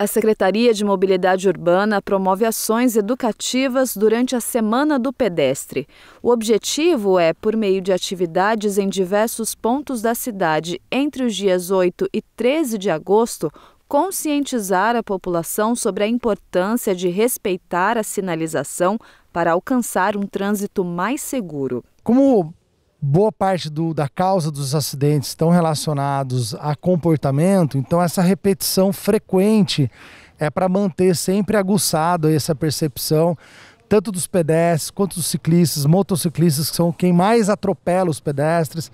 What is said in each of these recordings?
A Secretaria de Mobilidade Urbana promove ações educativas durante a Semana do Pedestre. O objetivo é, por meio de atividades em diversos pontos da cidade entre os dias 8 e 13 de agosto, conscientizar a população sobre a importância de respeitar a sinalização para alcançar um trânsito mais seguro. Como boa parte do, da causa dos acidentes estão relacionados a comportamento, então essa repetição frequente é para manter sempre aguçado essa percepção tanto dos pedestres quanto dos ciclistas, motociclistas, que são quem mais atropela os pedestres,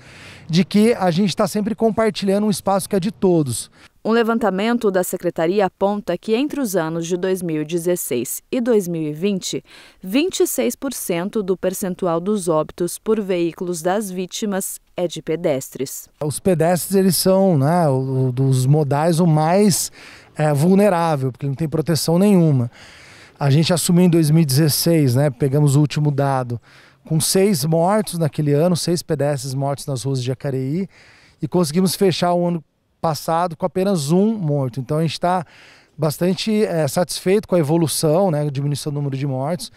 de que a gente está sempre compartilhando um espaço que é de todos. Um levantamento da secretaria aponta que entre os anos de 2016 e 2020, 26% do percentual dos óbitos por veículos das vítimas é de pedestres. Os pedestres eles são, né, dos modais o mais é, vulnerável, porque não tem proteção nenhuma. A gente assumiu em 2016, né? Pegamos o último dado, com seis mortos naquele ano, seis pedestres mortos nas ruas de Jacareí, e conseguimos fechar o ano passado com apenas um morto. Então a gente está bastante é, satisfeito com a evolução, né? Diminuição do número de mortos.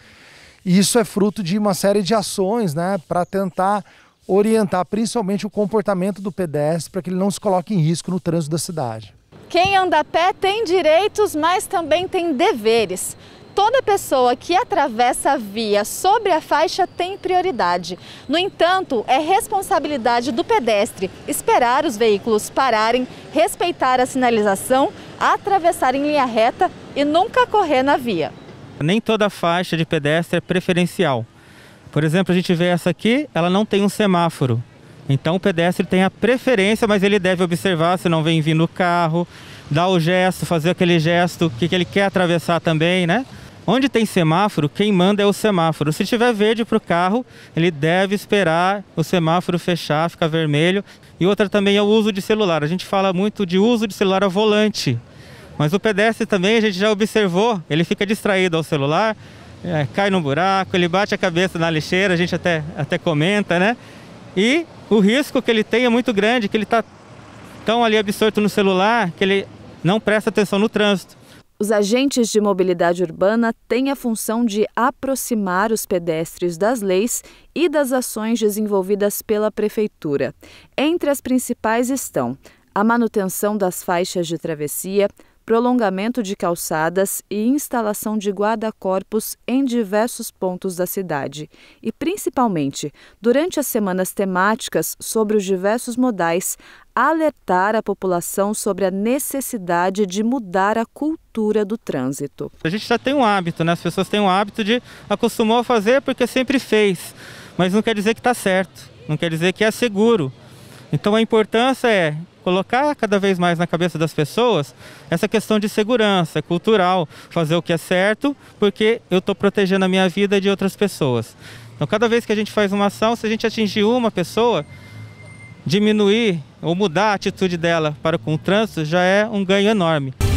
E isso é fruto de uma série de ações, né? Para tentar orientar principalmente o comportamento do pedestre para que ele não se coloque em risco no trânsito da cidade. Quem anda a pé tem direitos, mas também tem deveres. Toda pessoa que atravessa a via sobre a faixa tem prioridade. No entanto, é responsabilidade do pedestre esperar os veículos pararem, respeitar a sinalização, atravessar em linha reta e nunca correr na via. Nem toda faixa de pedestre é preferencial. Por exemplo, a gente vê essa aqui, ela não tem um semáforo. Então o pedestre tem a preferência, mas ele deve observar se não vem vindo o carro, dar o gesto, fazer aquele gesto que, que ele quer atravessar também, né? Onde tem semáforo, quem manda é o semáforo. Se tiver verde para o carro, ele deve esperar o semáforo fechar, ficar vermelho. E outra também é o uso de celular. A gente fala muito de uso de celular ao volante, mas o pedestre também, a gente já observou, ele fica distraído ao celular, é, cai no buraco, ele bate a cabeça na lixeira, a gente até, até comenta, né? E o risco que ele tem é muito grande, que ele está tão ali absorto no celular que ele não presta atenção no trânsito. Os agentes de mobilidade urbana têm a função de aproximar os pedestres das leis e das ações desenvolvidas pela prefeitura. Entre as principais estão a manutenção das faixas de travessia, prolongamento de calçadas e instalação de guarda-corpos em diversos pontos da cidade. E, principalmente, durante as semanas temáticas sobre os diversos modais, alertar a população sobre a necessidade de mudar a cultura do trânsito. A gente já tem um hábito, né? As pessoas têm um hábito de acostumou a fazer porque sempre fez, mas não quer dizer que está certo, não quer dizer que é seguro. Então a importância é colocar cada vez mais na cabeça das pessoas essa questão de segurança cultural, fazer o que é certo, porque eu estou protegendo a minha vida e de outras pessoas. Então cada vez que a gente faz uma ação, se a gente atingir uma pessoa, diminuir ou mudar a atitude dela para com o trânsito já é um ganho enorme.